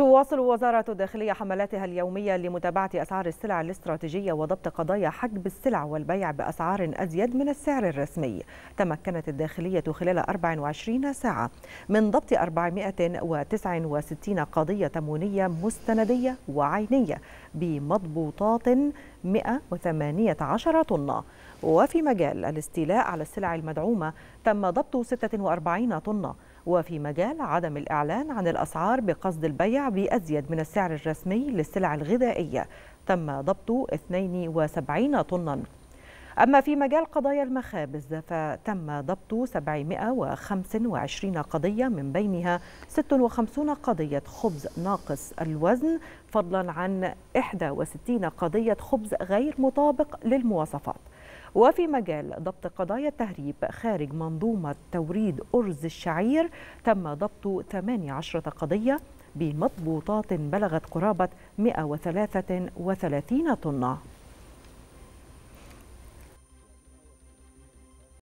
تواصل وزارة الداخلية حملاتها اليومية لمتابعة أسعار السلع الاستراتيجية وضبط قضايا حجب السلع والبيع بأسعار أزيد من السعر الرسمي تمكنت الداخلية خلال 24 ساعة من ضبط 469 قضية تمونية مستندية وعينية بمضبوطات 118 طنة وفي مجال الاستيلاء على السلع المدعومة تم ضبط 46 طنة وفي مجال عدم الإعلان عن الأسعار بقصد البيع بأزيد من السعر الرسمي للسلع الغذائية تم ضبط 72 طناً أما في مجال قضايا المخابز فتم ضبط 725 قضية من بينها 56 قضية خبز ناقص الوزن فضلا عن 61 قضية خبز غير مطابق للمواصفات وفي مجال ضبط قضايا التهريب خارج منظومة توريد أرز الشعير تم ضبط 18 قضية بمضبوطات بلغت قرابة 133 طنة